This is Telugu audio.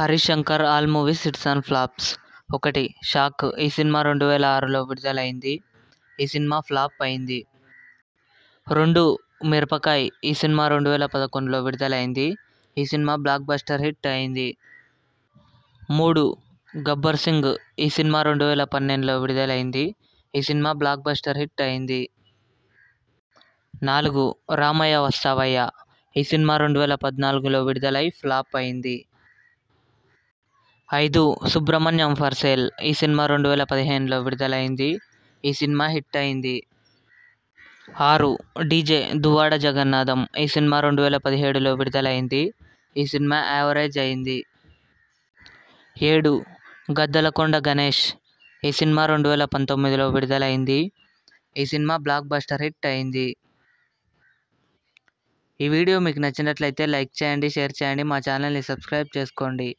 Harishankar all movies hits and flops ఒకటి షాక్ ఈ సినిమా రెండు వేల ఆరులో విడుదలైంది ఈ సినిమా ఫ్లాప్ అయింది రెండు మిరపకాయ్ ఈ సినిమా రెండు వేల పదకొండులో విడుదలైంది ఈ సినిమా బ్లాక్ బస్టర్ హిట్ అయింది మూడు గబ్బర్ సింగ్ ఈ సినిమా రెండు వేల పన్నెండులో విడుదలైంది ఈ సినిమా బ్లాక్ బస్టర్ హిట్ అయింది నాలుగు రామయ్య వస్తావయ్య ఈ సినిమా రెండు వేల పద్నాలుగులో విడుదలై ఫ్లాప్ అయింది ఐదు సుబ్రహ్మణ్యం ఫర్ సేల్ ఈ సినిమా రెండు వేల పదిహేనులో విడుదలైంది ఈ సినిమా హిట్ అయింది ఆరు డీజే దువాడ జగన్నాథం ఈ సినిమా రెండు వేల పదిహేడులో విడుదలైంది ఈ సినిమా యావరేజ్ అయింది ఏడు గద్దలకొండ గణేష్ ఈ సినిమా రెండు వేల పంతొమ్మిదిలో విడుదలైంది ఈ సినిమా బ్లాక్ బస్టర్ హిట్ అయింది ఈ వీడియో మీకు నచ్చినట్లయితే లైక్ చేయండి షేర్ చేయండి మా ఛానల్ని సబ్స్క్రైబ్ చేసుకోండి